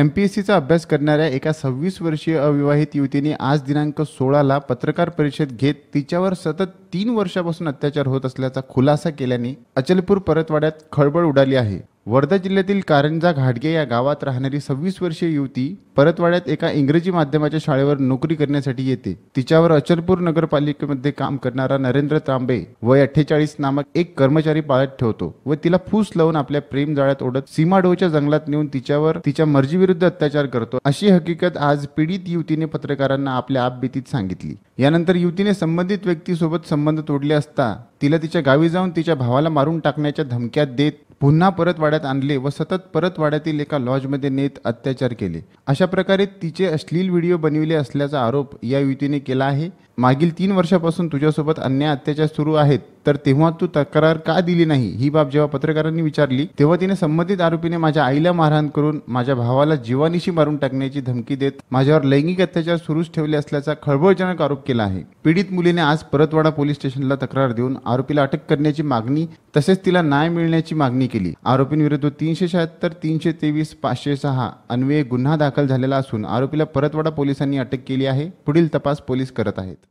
M P S सीचा अभ्यास करणाऱ्या एका सव्वीस वर्षीय अविवाहित युवतीने आज दिनांक सोळाला पत्रकार परिषद घेत तिच्यावर सतत तीन वर्षापासून अत्याचार होत असल्याचा खुलासा केल्याने अचलपूर परतवाड्यात खळबळ उडाली आहे वर्धा जिल्ह्यातील कारंजा घाटगे या गावात राहणारी सव्वीस वर्षीय युवती परतवाड्यात एका इंग्रजी माध्यमाच्या शाळेवर नोकरी करण्यासाठी येते तिच्यावर अचलपूर नगरपालिकेमध्ये काम करणारा नरेंद्र तांबे वय अठ्ठेचाळीस नामक एक कर्मचारी पाळत ठेवतो व तिला फूस लावून आपल्या प्रेम जाळ्यात ओढत सीमाडोच्या जंगलात नेऊन तिच्यावर तिच्या मर्जीविरुद्ध अत्याचार करतो अशी हकीकत आज पीडित युवतीने पत्रकारांना आपल्या आपबीतीत सांगितली यानंतर युवतीने संबंधित व्यक्तीसोबत संबंध तोडले असता तिला तिच्या गावी जाऊन तिच्या भावाला मारून टाकण्याच्या धमक्यात देत पुन्हा परतवाड्यात आणले व सतत परतवाड्यातील एका लॉजमध्ये नेत अत्याचार केले अशा प्रकारे तिचे अश्लील व्हिडिओ बनविले असल्याचा आरोप या युतीने केला आहे मागील तीन वर्षापासून तुझ्यासोबत अन्याय अत्याचार सुरू आहेत तर तेव्हा तू तक्रार का दिली नाही ही बाब जेव्हा पत्रकारांनी विचारली तेव्हा तिने संबंधित आरोपीने माझ्या आईला मारहाण करून माझ्या भावाला जीवानीशी मारून टाकण्याची धमकी देत माझ्यावर लैंगिक अत्याचार सुरूच ठेवले असल्याचा खळबळजनक आरोप केला आहे पीडित मुलीने आज परतवाडा पोलीस स्टेशनला तक्रार देऊन आरोपीला अटक करण्याची मागणी तसेच तिला न्याय मिळण्याची मागणी केली आरोपींविरुद्ध तीनशे शहात्तर तीनशे तेवीस पाचशे सहा अन्वये गुन्हा दाखल झालेला असून आरोपीला परतवाडा पोलिसांनी अटक केली आहे पुढील तपास पोलीस करत आहेत